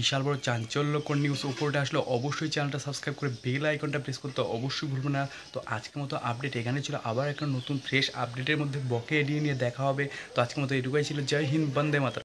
বিশাল বড় চাঞ্চল্যকর নিউজ উপরটা আসলে অবশ্যই চ্যানেলটা সাবস্ক্রাইব করে বেল আইকনটা প্রেস করতে অবশ্যই ভুলবে না তো আজকের মতো আপডেট এখানে ছিল আবার একটা নতুন ফ্রেশ আপডেটের মধ্যে বকে এড়িয়ে নিয়ে দেখা হবে তো আজকের মতো এটুকুই ছিল জয় হিন্দ বন্দে মাতা